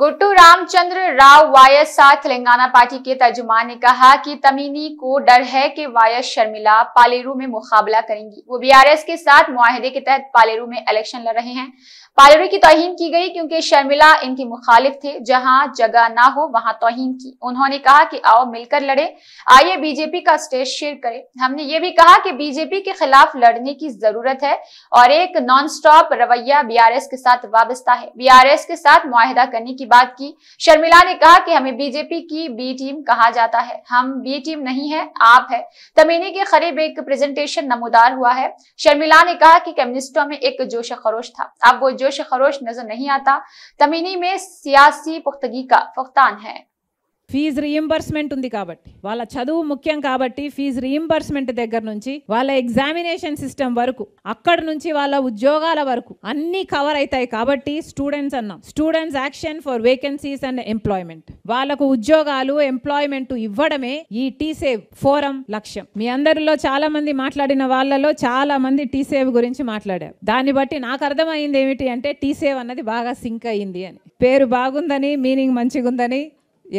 गुट्टू Ramchandra Rao voice साथ Telangana party के तर्जुमान ने कहा कि तमीनी को डर है कि वायस शर्मिला पालेरू में मुकाबला करेंगी वो बीआरएस के साथ मुआहदे के तहत पालेरू में इलेक्शन लड़ रहे हैं पालेरू की तोहीन की गई क्योंकि शर्मिला इनके मुखालिफ थे जहां जगह ना हो वहां तोहीन की उन्होंने कहा कि आओ मिलकर लड़े आइए बीजेपी का स्टेज शेयर करें हमने ये भी कहा कि बीजेपी के खिलाफ लड़ने की जरूरत है और एक नॉन स्टॉप रवैया बी के साथ वाबस्ता है बी के साथ मुआहदा करने की की बात की शर्मिला ने कहा कि हमें बीजेपी की बी टीम कहा जाता है हम बी टीम नहीं है आप है तमीनी के करीब एक प्रेजेंटेशन नमोदार हुआ है शर्मिला ने कहा कि कम्युनिस्टों में एक जोश खरोश था अब वो जोश खरोश नजर नहीं आता तमीनी में सियासी पुख्तगी का फुख्तान है ఫీజు రీఎంబర్స్మెంట్ ఉంది కాబట్టి వాళ్ళ చదువు ముఖ్యం కాబట్టి ఫీజు రీఎంబర్స్మెంట్ దగ్గర నుంచి వాళ్ళ ఎగ్జామినేషన్ సిస్టమ్ వరకు అక్కడ నుంచి వాళ్ళ ఉద్యోగాల వరకు అన్ని కవర్ అవుతాయి కాబట్టి స్టూడెంట్స్ అన్నాం students action for vacancies and employment వాళ్ళకు ఉద్యోగాలు ఎంప్లాయ్మెంట్ ఇవ్వడమే ఈ టీసేవ్ ఫోరం లక్ష్యం మీ అందరిలో చాలా మంది మాట్లాడిన వాళ్ళలో చాలా మంది టీసేవ్ గురించి మాట్లాడారు దాన్ని బట్టి నాకు అర్థమైంది ఏమిటి అంటే టీసేవ్ అన్నది బాగా సింక్ అయ్యింది అని పేరు బాగుందని మీనింగ్ మంచిగుందని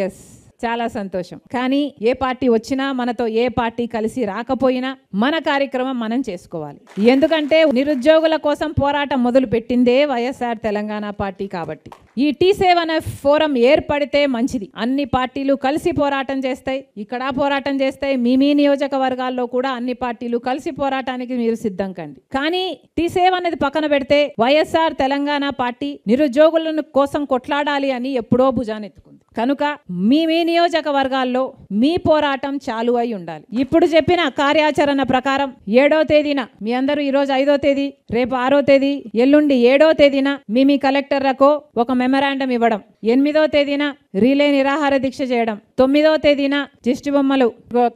ఎస్ చాలా సంతోషం కానీ ఏ పార్టీ వచ్చినా మనతో ఏ పార్టీ కలిసి రాకపోయినా మన కార్యక్రమం మనం చేసుకోవాలి ఎందుకంటే నిరుద్యోగుల కోసం పోరాటం మొదలు పెట్టిందే వైఎస్ఆర్ తెలంగాణ పార్టీ కాబట్టి ఈ టీ సేవ్ అనే ఫోరం ఏర్పడితే మంచిది అన్ని పార్టీలు కలిసి పోరాటం చేస్తాయి ఇక్కడ పోరాటం చేస్తాయి మీ మీ నియోజకవర్గాల్లో కూడా అన్ని పార్టీలు కలిసి పోరాటానికి మీరు సిద్ధం కండి కానీ టీ సేవ్ అనేది పక్కన పెడితే వైఎస్ఆర్ తెలంగాణ పార్టీ నిరుద్యోగులను కోసం కొట్లాడాలి అని ఎప్పుడో భుజానెత్తు కనుక మీ మీ నియోజకవర్గాల్లో మీ పోరాటం చాలు అయి ఉండాలి ఇప్పుడు చెప్పిన కార్యాచరణ ప్రకారం ఏడో తేదీన మీ అందరూ ఈరోజు ఐదో తేదీ రేపు ఆరో తేదీ ఎల్లుండి ఏడో తేదీన మీ మీ కలెక్టర్లకు ఒక మెమరాండం ఇవ్వడం ఎనిమిదో తేదీన రిలే నిరాహార దీక్ష చేయడం తొమ్మిదో తేదీన చిష్టి బొమ్మలు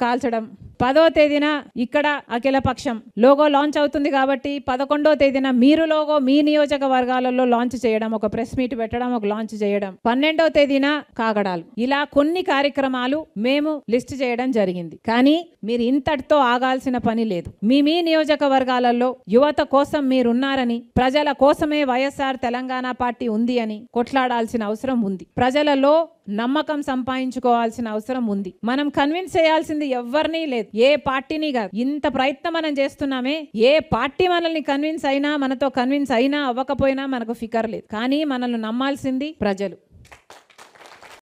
కాల్చడం పదో తేదీన ఇక్కడ అఖిలపక్షం లోగో లాంచ్ అవుతుంది కాబట్టి పదకొండో తేదీన మీరు లోగో మీ నియోజకవర్గాలలో లాంచ్ చేయడం ఒక ప్రెస్ మీట్ పెట్టడం ఒక లాంచ్ చేయడం పన్నెండో తేదీన కాగడాలు ఇలా కొన్ని కార్యక్రమాలు మేము లిస్ట్ చేయడం జరిగింది కానీ మీరు ఇంతటితో ఆగాల్సిన పని లేదు మీ మీ నియోజకవర్గాలలో యువత కోసం మీరున్నారని ప్రజల కోసమే వైఎస్ఆర్ తెలంగాణ పార్టీ ఉంది అని కొట్లాడాల్సిన అవసరం ఉంది ప్రజలలో నమ్మకం సంపాదించుకోవాల్సిన అవసరం ఉంది మనం కన్విన్స్ చేయాల్సింది ఎవరిని లేదు ఏ పార్టీని కాదు ఇంత ప్రయత్నం మనం చేస్తున్నామే ఏ పార్టీ మనల్ని కన్విన్స్ అయినా మనతో కన్విన్స్ అయినా అవ్వకపోయినా మనకు ఫికర్ లేదు కానీ మనల్ని నమ్మాల్సింది ప్రజలు